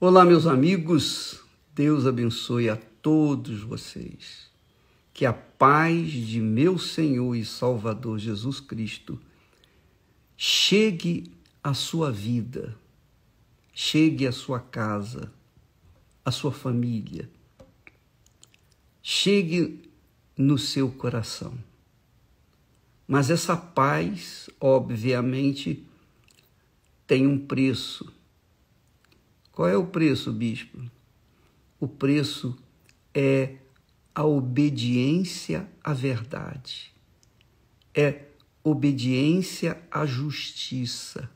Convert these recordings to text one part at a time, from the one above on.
Olá, meus amigos, Deus abençoe a todos vocês. Que a paz de meu Senhor e Salvador Jesus Cristo chegue à sua vida, chegue à sua casa, à sua família, chegue no seu coração. Mas essa paz, obviamente, tem um preço qual é o preço, bispo? O preço é a obediência à verdade, é obediência à justiça,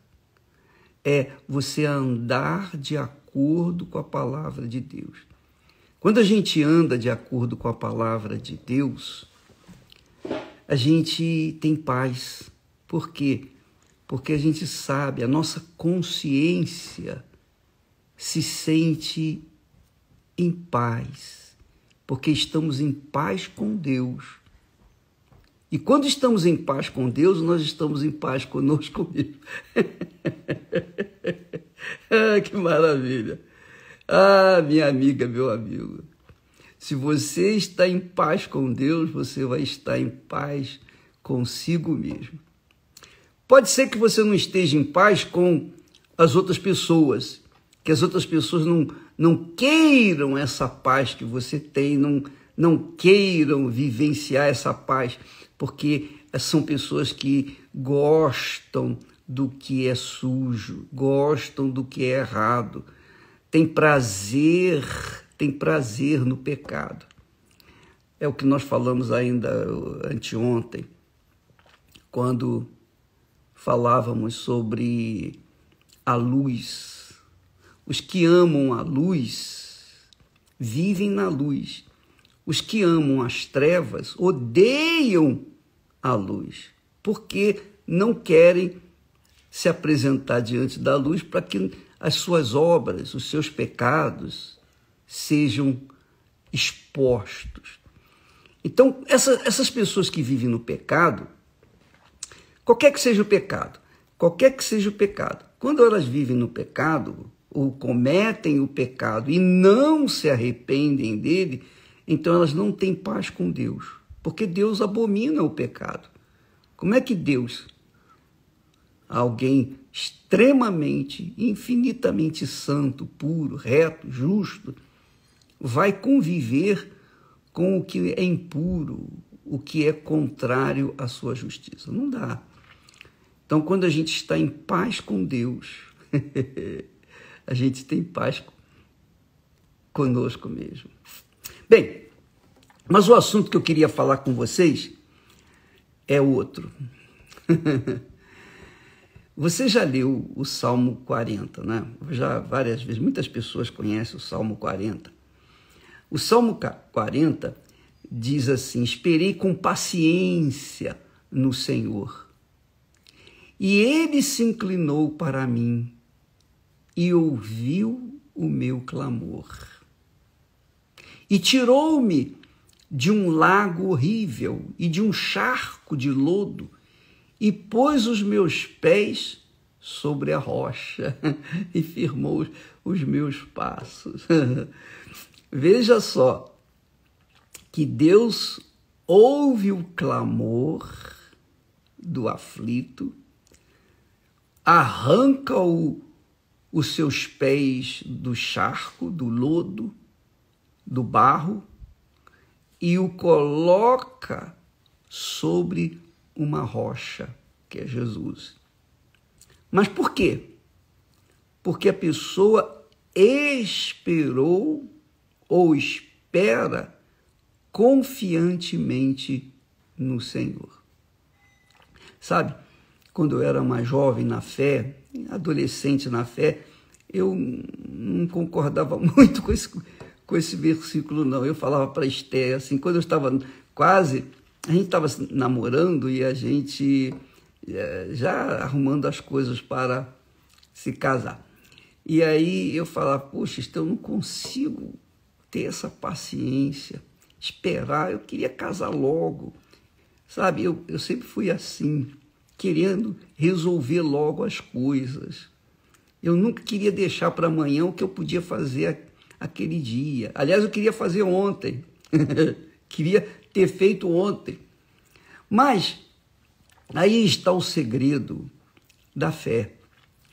é você andar de acordo com a palavra de Deus. Quando a gente anda de acordo com a palavra de Deus, a gente tem paz. Por quê? Porque a gente sabe, a nossa consciência se sente em paz, porque estamos em paz com Deus. E quando estamos em paz com Deus, nós estamos em paz conosco mesmo. ah, que maravilha! Ah, minha amiga, meu amigo. Se você está em paz com Deus, você vai estar em paz consigo mesmo. Pode ser que você não esteja em paz com as outras pessoas, que as outras pessoas não, não queiram essa paz que você tem, não, não queiram vivenciar essa paz, porque são pessoas que gostam do que é sujo, gostam do que é errado, tem prazer, tem prazer no pecado. É o que nós falamos ainda anteontem, quando falávamos sobre a luz os que amam a luz vivem na luz. Os que amam as trevas odeiam a luz, porque não querem se apresentar diante da luz para que as suas obras, os seus pecados sejam expostos. Então, essa, essas pessoas que vivem no pecado, qualquer que seja o pecado, qualquer que seja o pecado, quando elas vivem no pecado, ou cometem o pecado e não se arrependem dele, então elas não têm paz com Deus, porque Deus abomina o pecado. Como é que Deus, alguém extremamente, infinitamente santo, puro, reto, justo, vai conviver com o que é impuro, o que é contrário à sua justiça? Não dá. Então, quando a gente está em paz com Deus, a gente tem paz conosco mesmo. Bem, mas o assunto que eu queria falar com vocês é outro. Você já leu o Salmo 40, né? Já várias vezes, muitas pessoas conhecem o Salmo 40. O Salmo 40 diz assim: Esperei com paciência no Senhor, e ele se inclinou para mim e ouviu o meu clamor. E tirou-me de um lago horrível e de um charco de lodo e pôs os meus pés sobre a rocha e firmou os meus passos. Veja só que Deus ouve o clamor do aflito, arranca-o os seus pés do charco, do lodo, do barro, e o coloca sobre uma rocha, que é Jesus. Mas por quê? Porque a pessoa esperou ou espera confiantemente no Senhor. Sabe, quando eu era mais jovem na fé, adolescente na fé, eu não concordava muito com esse, com esse versículo, não. Eu falava para Esté, assim, quando eu estava quase, a gente estava namorando e a gente eh, já arrumando as coisas para se casar. E aí eu falava, poxa, então eu não consigo ter essa paciência, esperar, eu queria casar logo. Sabe, eu, eu sempre fui assim querendo resolver logo as coisas. Eu nunca queria deixar para amanhã o que eu podia fazer aquele dia. Aliás, eu queria fazer ontem. queria ter feito ontem. Mas aí está o segredo da fé.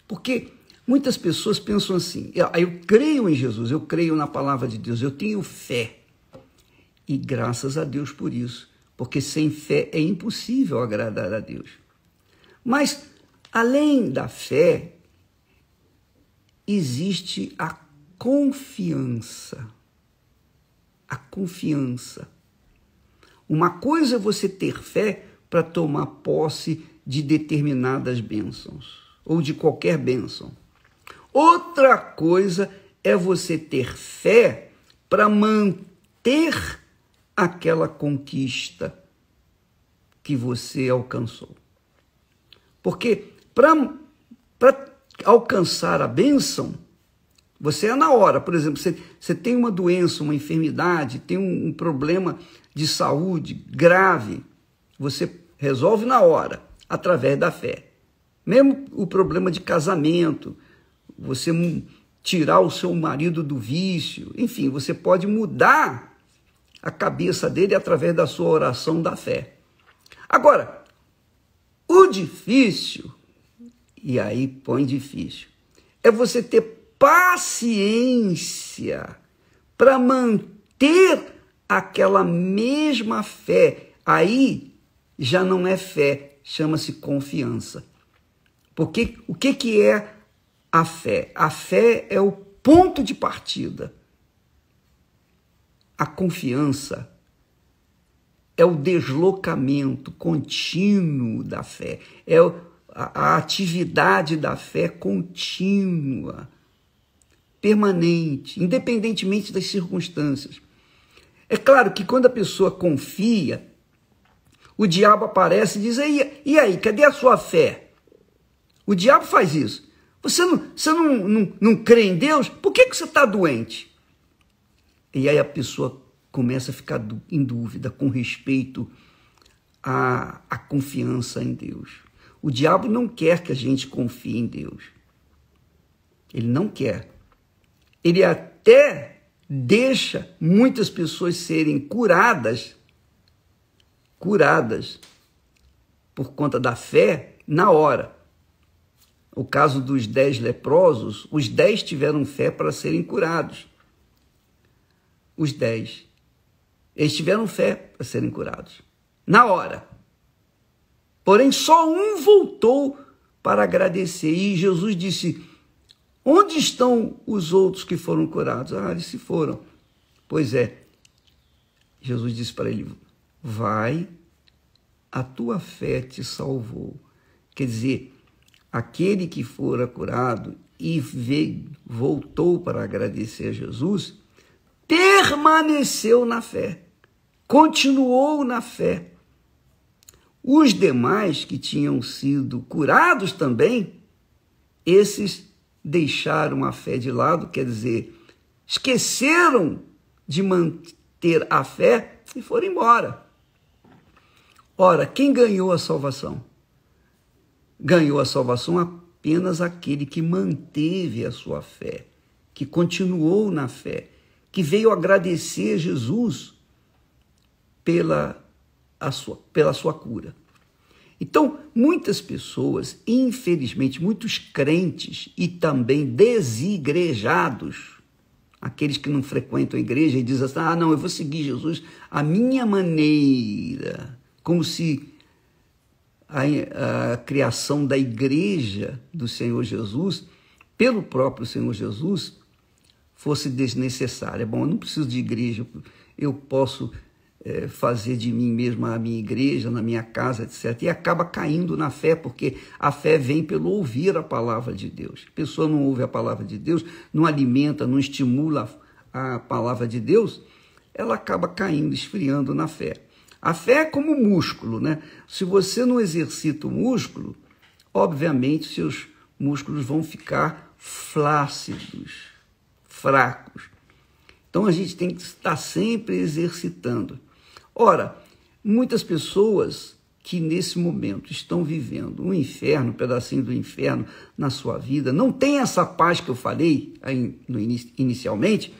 Porque muitas pessoas pensam assim: ah, eu creio em Jesus, eu creio na palavra de Deus, eu tenho fé. E graças a Deus por isso, porque sem fé é impossível agradar a Deus. Mas, além da fé, existe a confiança. A confiança. Uma coisa é você ter fé para tomar posse de determinadas bênçãos, ou de qualquer bênção. Outra coisa é você ter fé para manter aquela conquista que você alcançou. Porque para alcançar a bênção, você é na hora. Por exemplo, você, você tem uma doença, uma enfermidade, tem um, um problema de saúde grave. Você resolve na hora, através da fé. Mesmo o problema de casamento, você tirar o seu marido do vício, enfim, você pode mudar a cabeça dele através da sua oração da fé. Agora, o difícil, e aí põe difícil, é você ter paciência para manter aquela mesma fé. Aí já não é fé, chama-se confiança. Porque o que, que é a fé? A fé é o ponto de partida. A confiança é o deslocamento contínuo da fé, é a atividade da fé contínua, permanente, independentemente das circunstâncias. É claro que quando a pessoa confia, o diabo aparece e diz: e aí, cadê a sua fé? O diabo faz isso. Você não, você não, não, não crê em Deus? Por que, que você está doente? E aí a pessoa começa a ficar em dúvida com respeito à, à confiança em Deus. O diabo não quer que a gente confie em Deus. Ele não quer. Ele até deixa muitas pessoas serem curadas, curadas por conta da fé na hora. O caso dos dez leprosos, os dez tiveram fé para serem curados. Os dez. Eles tiveram fé para serem curados. Na hora. Porém, só um voltou para agradecer. E Jesus disse: Onde estão os outros que foram curados? Ah, eles se foram. Pois é. Jesus disse para ele: Vai, a tua fé te salvou. Quer dizer, aquele que fora curado e veio, voltou para agradecer a Jesus, permaneceu na fé continuou na fé. Os demais que tinham sido curados também, esses deixaram a fé de lado, quer dizer, esqueceram de manter a fé e foram embora. Ora, quem ganhou a salvação? Ganhou a salvação apenas aquele que manteve a sua fé, que continuou na fé, que veio agradecer a Jesus pela, a sua, pela sua cura. Então, muitas pessoas, infelizmente, muitos crentes e também desigrejados, aqueles que não frequentam a igreja e dizem assim: ah, não, eu vou seguir Jesus a minha maneira, como se a, a criação da igreja do Senhor Jesus, pelo próprio Senhor Jesus, fosse desnecessária. Bom, eu não preciso de igreja, eu posso é, fazer de mim mesmo a minha igreja, na minha casa, etc. E acaba caindo na fé, porque a fé vem pelo ouvir a palavra de Deus. A pessoa não ouve a palavra de Deus, não alimenta, não estimula a palavra de Deus, ela acaba caindo, esfriando na fé. A fé é como músculo, né? Se você não exercita o músculo, obviamente seus músculos vão ficar flácidos, fracos. Então a gente tem que estar sempre exercitando. Ora, muitas pessoas que nesse momento estão vivendo um inferno, um pedacinho do inferno na sua vida, não tem essa paz que eu falei inicialmente,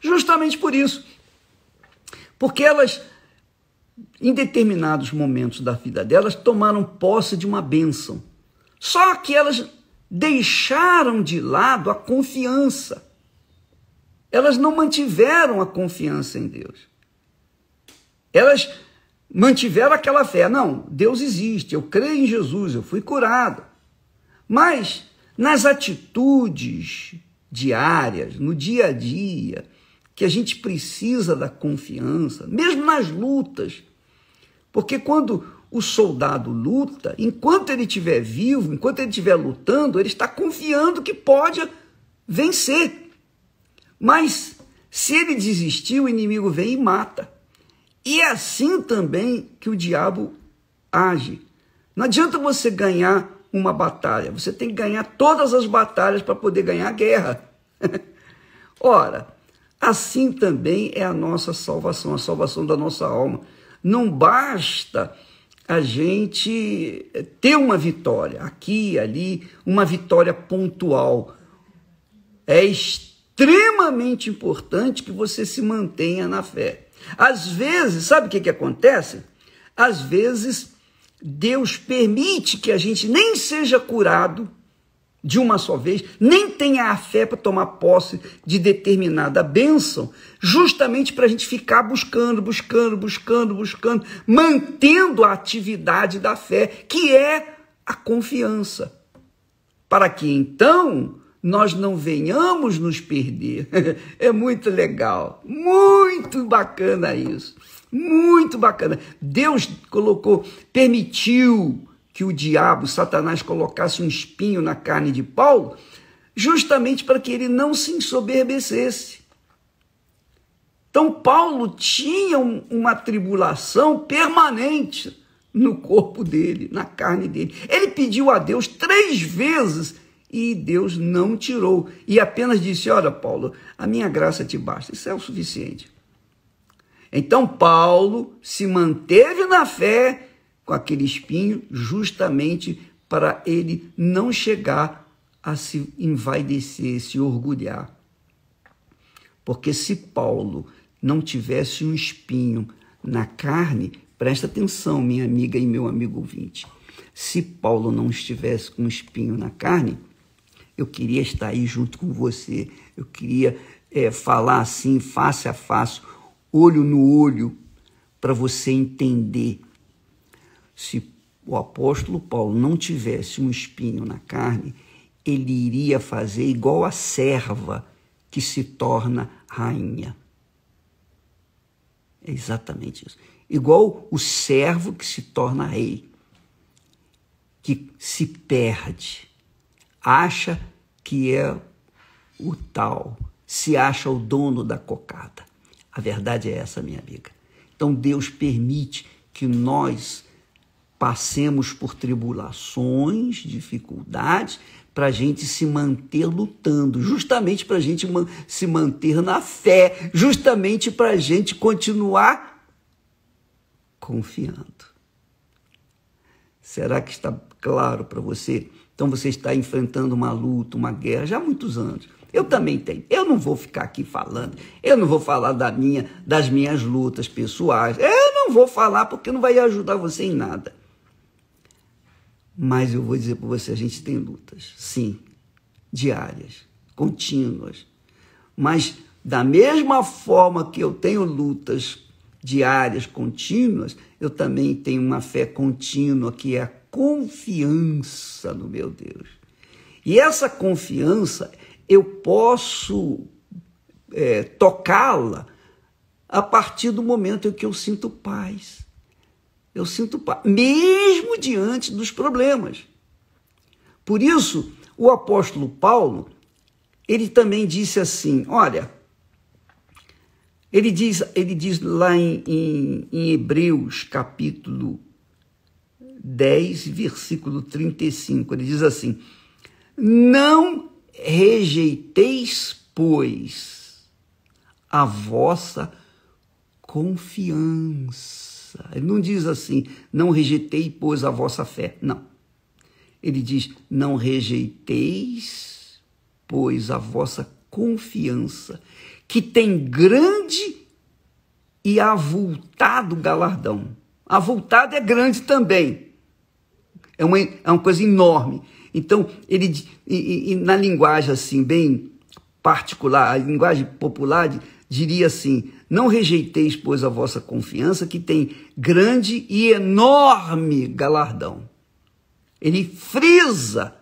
justamente por isso. Porque elas, em determinados momentos da vida delas, tomaram posse de uma bênção. Só que elas deixaram de lado a confiança. Elas não mantiveram a confiança em Deus. Elas mantiveram aquela fé. Não, Deus existe, eu creio em Jesus, eu fui curado. Mas nas atitudes diárias, no dia a dia, que a gente precisa da confiança, mesmo nas lutas. Porque quando o soldado luta, enquanto ele estiver vivo, enquanto ele estiver lutando, ele está confiando que pode vencer. Mas se ele desistir, o inimigo vem e mata. E é assim também que o diabo age. Não adianta você ganhar uma batalha, você tem que ganhar todas as batalhas para poder ganhar a guerra. Ora, assim também é a nossa salvação, a salvação da nossa alma. Não basta a gente ter uma vitória aqui, ali, uma vitória pontual. É extremamente importante que você se mantenha na fé. Às vezes, sabe o que, que acontece? Às vezes, Deus permite que a gente nem seja curado de uma só vez, nem tenha a fé para tomar posse de determinada bênção, justamente para a gente ficar buscando, buscando, buscando, buscando, mantendo a atividade da fé, que é a confiança. Para que então nós não venhamos nos perder. É muito legal, muito bacana isso. Muito bacana. Deus colocou, permitiu que o diabo, Satanás, colocasse um espinho na carne de Paulo, justamente para que ele não se ensoberbecesse. Então, Paulo tinha uma tribulação permanente no corpo dele, na carne dele. Ele pediu a Deus três vezes e Deus não tirou. E apenas disse: Olha, Paulo, a minha graça te basta. Isso é o suficiente. Então, Paulo se manteve na fé com aquele espinho, justamente para ele não chegar a se envaidecer, se orgulhar. Porque se Paulo não tivesse um espinho na carne, presta atenção, minha amiga e meu amigo ouvinte. Se Paulo não estivesse com um espinho na carne, eu queria estar aí junto com você. Eu queria é, falar assim, face a face, olho no olho, para você entender. Se o apóstolo Paulo não tivesse um espinho na carne, ele iria fazer igual a serva que se torna rainha. É exatamente isso. Igual o servo que se torna rei, que se perde acha que é o tal, se acha o dono da cocada. A verdade é essa, minha amiga. Então Deus permite que nós passemos por tribulações, dificuldades, para a gente se manter lutando, justamente para a gente se manter na fé, justamente para a gente continuar confiando. Será que está claro para você então você está enfrentando uma luta, uma guerra já há muitos anos. Eu também tenho. Eu não vou ficar aqui falando. Eu não vou falar da minha, das minhas lutas pessoais. Eu não vou falar porque não vai ajudar você em nada. Mas eu vou dizer para você, a gente tem lutas, sim, diárias, contínuas. Mas da mesma forma que eu tenho lutas diárias, contínuas, eu também tenho uma fé contínua que é confiança no meu Deus. E essa confiança eu posso é, tocá-la a partir do momento em que eu sinto paz. Eu sinto paz, mesmo diante dos problemas. Por isso, o apóstolo Paulo, ele também disse assim: olha, ele diz, ele diz lá em, em, em Hebreus capítulo 10, versículo 35. Ele diz assim: Não rejeiteis, pois, a vossa confiança. Ele não diz assim: Não rejeitei, pois, a vossa fé. Não. Ele diz: Não rejeiteis, pois, a vossa confiança, que tem grande e avultado galardão. Avultado é grande também, é uma, é uma coisa enorme. Então, ele, e, e, na linguagem assim, bem particular, a linguagem popular, diria assim: Não rejeiteis, pois, a vossa confiança, que tem grande e enorme galardão. Ele frisa,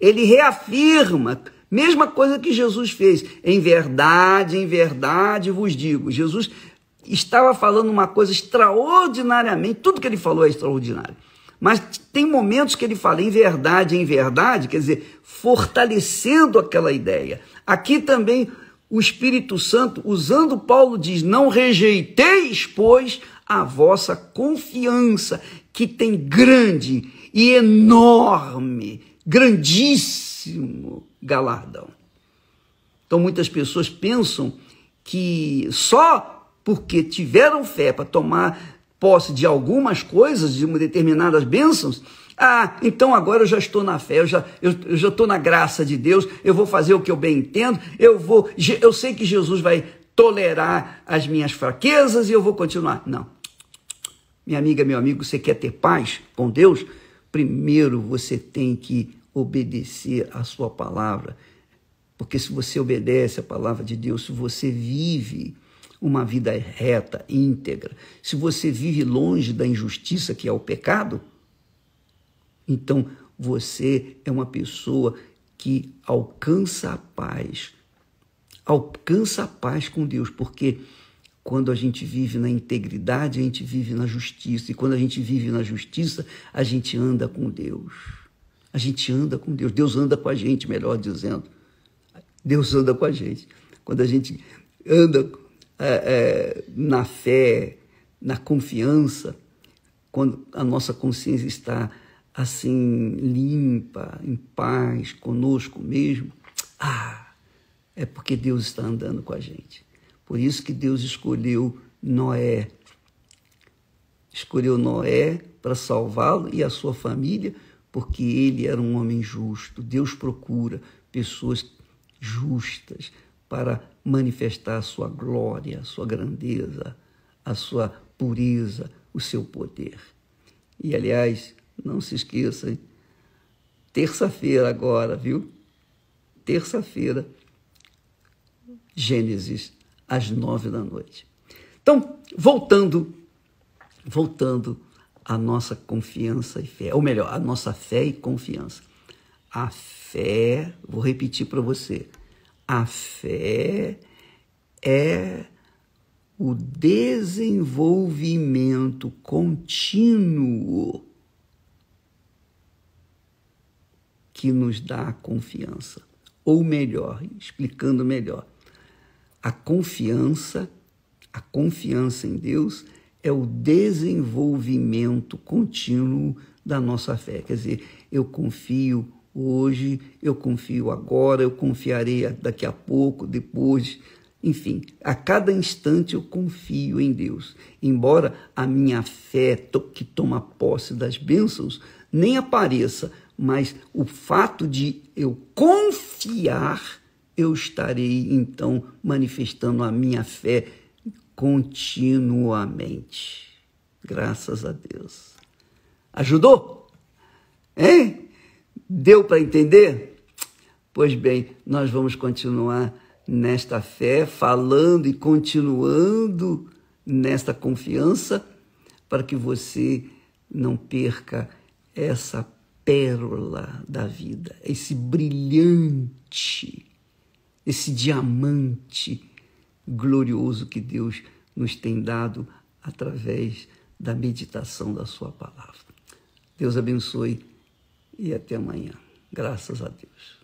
ele reafirma. Mesma coisa que Jesus fez. Em verdade, em verdade vos digo. Jesus estava falando uma coisa extraordinariamente, tudo que ele falou é extraordinário. Mas tem momentos que ele fala em verdade, em verdade, quer dizer, fortalecendo aquela ideia. Aqui também o Espírito Santo, usando Paulo, diz: Não rejeiteis, pois, a vossa confiança, que tem grande e enorme, grandíssimo galardão. Então muitas pessoas pensam que só porque tiveram fé para tomar posse de algumas coisas, de determinadas bênçãos, ah, então agora eu já estou na fé, eu já, eu já estou na graça de Deus, eu vou fazer o que eu bem entendo, eu vou, eu sei que Jesus vai tolerar as minhas fraquezas e eu vou continuar. Não. Minha amiga, meu amigo, você quer ter paz com Deus? Primeiro você tem que obedecer a sua palavra. Porque se você obedece a palavra de Deus, se você vive uma vida reta, íntegra, se você vive longe da injustiça que é o pecado, então você é uma pessoa que alcança a paz. Alcança a paz com Deus, porque quando a gente vive na integridade, a gente vive na justiça. E quando a gente vive na justiça, a gente anda com Deus. A gente anda com Deus. Deus anda com a gente, melhor dizendo. Deus anda com a gente. Quando a gente anda é, é, na fé, na confiança, quando a nossa consciência está assim limpa, em paz conosco mesmo, ah, é porque Deus está andando com a gente. Por isso que Deus escolheu Noé. Escolheu Noé para salvá-lo e a sua família, porque ele era um homem justo. Deus procura pessoas justas, para manifestar a sua glória, a sua grandeza, a sua pureza, o seu poder. E, aliás, não se esqueçam, terça-feira agora, viu? Terça-feira, Gênesis, às nove da noite. Então, voltando, voltando à nossa confiança e fé, ou melhor, à nossa fé e confiança. A fé, vou repetir para você, a fé é o desenvolvimento contínuo que nos dá confiança. Ou melhor, explicando melhor, a confiança, a confiança em Deus é o desenvolvimento contínuo da nossa fé. Quer dizer, eu confio hoje, eu confio agora, eu confiarei daqui a pouco, depois. Enfim, a cada instante eu confio em Deus. Embora a minha fé que toma posse das bênçãos nem apareça, mas o fato de eu confiar, eu estarei então manifestando a minha fé continuamente. Graças a Deus. Ajudou? Hein? Deu para entender? Pois bem, nós vamos continuar nesta fé, falando e continuando nesta confiança, para que você não perca essa pérola da vida, esse brilhante, esse diamante glorioso que Deus nos tem dado através da meditação da Sua palavra. Deus abençoe e até amanhã. Graças a Deus.